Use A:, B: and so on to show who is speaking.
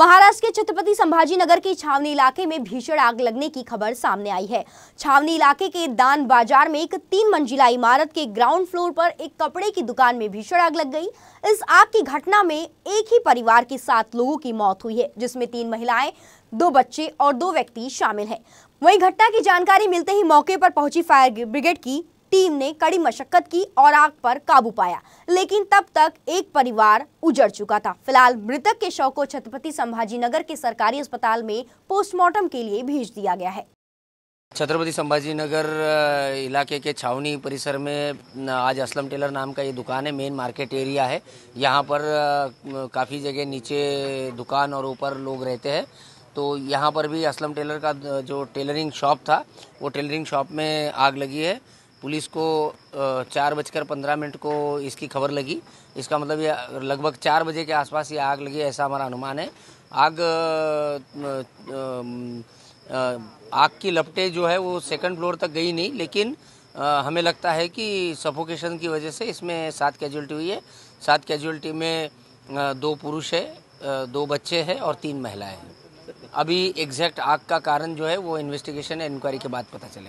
A: महाराष्ट्र के छत्रपति संभाजी नगर के छावनी इलाके में भीषण आग लगने की खबर सामने आई है छावनी इलाके के दान बाजार में एक तीन मंजिला इमारत के ग्राउंड फ्लोर पर एक कपड़े की दुकान में भीषण आग लग गई इस आग की घटना में एक ही परिवार के सात लोगों की मौत हुई है जिसमें तीन महिलाएं दो बच्चे और दो व्यक्ति शामिल है वही घटना की जानकारी मिलते ही मौके पर पहुंची फायर ब्रिगेड की टीम ने कड़ी मशक्कत की और आग पर काबू पाया लेकिन तब तक एक परिवार उजड़ चुका था फिलहाल मृतक के शव को छत्रपति संभाजी नगर के सरकारी अस्पताल में पोस्टमार्टम के लिए भेज दिया गया है
B: छत्रपति संभाजी नगर इलाके के छावनी परिसर में आज असलम टेलर नाम का ये दुकान है मेन मार्केट एरिया है यहाँ पर काफ़ी जगह नीचे दुकान और ऊपर लोग रहते हैं तो यहाँ पर भी असलम टेलर का जो टेलरिंग शॉप था वो टेलरिंग शॉप में आग लगी है पुलिस को चार बजकर पंद्रह मिनट को इसकी खबर लगी इसका मतलब ये लगभग चार बजे के आसपास ये आग लगी ऐसा हमारा अनुमान है आग आग की लपटे जो है वो सेकंड फ्लोर तक गई नहीं लेकिन हमें लगता है कि सफोकेशन की वजह से इसमें सात कैजुअल्टी हुई है सात कैजुअल्टी में दो पुरुष है दो बच्चे हैं और तीन महिलाएं हैं अभी एग्जैक्ट आग का कारण जो है वो इन्वेस्टिगेशन इंक्वायरी के बाद पता चलेगा